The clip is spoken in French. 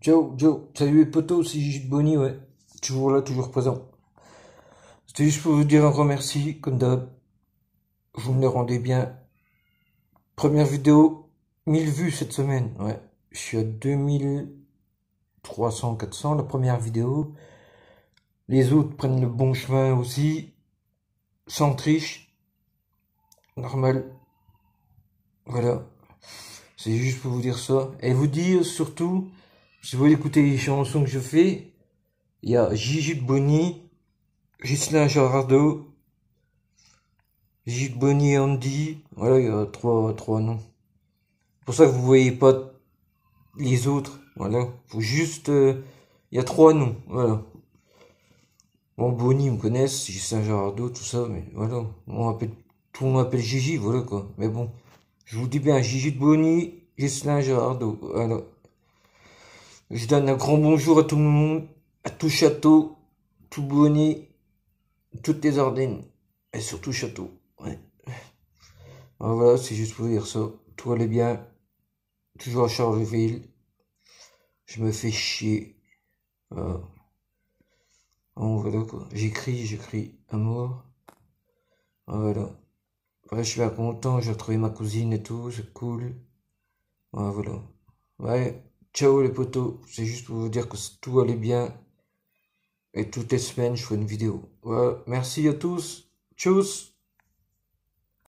Ciao, ciao. Salut les potos, c'est Gigi de Bonnie, ouais. Toujours là, toujours présent. C'était juste pour vous dire un grand merci, comme d'hab. Vous me le rendez bien. Première vidéo, 1000 vues cette semaine, ouais. Je suis à 2300, 400, la première vidéo. Les autres prennent le bon chemin aussi. Sans triche. Normal. Voilà. C'est juste pour vous dire ça. Et vous dire surtout... Si vous voulez écouter les chansons que je fais, il y a Gigi Bonnie, Gislain Gerardo, Gigi Bonny Andy. Voilà, il y a trois, trois noms. pour ça que vous voyez pas les autres. Voilà. Faut juste. Euh, il y a trois noms. Voilà. Bon, Bonny, me connaissent, Gislain Gerardo, tout ça, mais voilà. On tout le monde m'appelle Gigi, voilà quoi. Mais bon. Je vous dis bien, Gigi de Bonnie, Gislain Gerardo. Voilà. Je donne un grand bonjour à tout le monde, à tout château, tout bonnet, toutes les ordines. Et surtout château. Ouais. voilà, c'est juste pour dire ça. Tout allait bien. Toujours à Charleville. Je me fais chier. voilà J'écris, j'écris amour, voilà. Ouais, je suis bien content, j'ai retrouvé ma cousine et tout, c'est cool. voilà. Ouais. Ciao les potos, c'est juste pour vous dire que tout allait bien. Et toutes les semaines, je fais une vidéo. Merci à tous. Tchuss